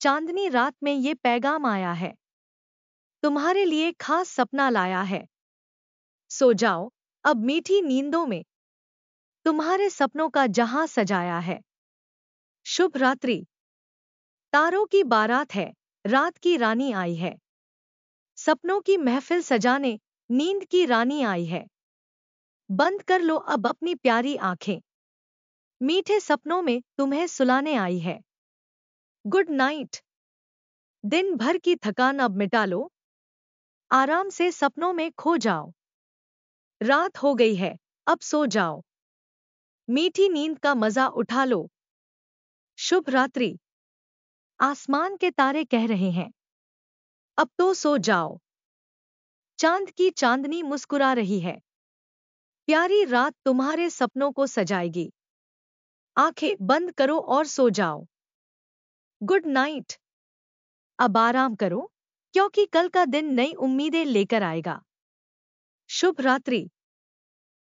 चांदनी रात में ये पैगाम आया है तुम्हारे लिए खास सपना लाया है सो जाओ अब मीठी नींदों में तुम्हारे सपनों का जहां सजाया है शुभ रात्रि तारों की बारात है रात की रानी आई है सपनों की महफिल सजाने नींद की रानी आई है बंद कर लो अब अपनी प्यारी आंखें मीठे सपनों में तुम्हें सुलाने आई है गुड नाइट दिन भर की थकान अब मिटा लो आराम से सपनों में खो जाओ रात हो गई है अब सो जाओ मीठी नींद का मजा उठा लो शुभ रात्रि आसमान के तारे कह रहे हैं अब तो सो जाओ चांद की चांदनी मुस्कुरा रही है प्यारी रात तुम्हारे सपनों को सजाएगी आंखें बंद करो और सो जाओ गुड नाइट अब आराम करो क्योंकि कल का दिन नई उम्मीदें लेकर आएगा शुभ रात्रि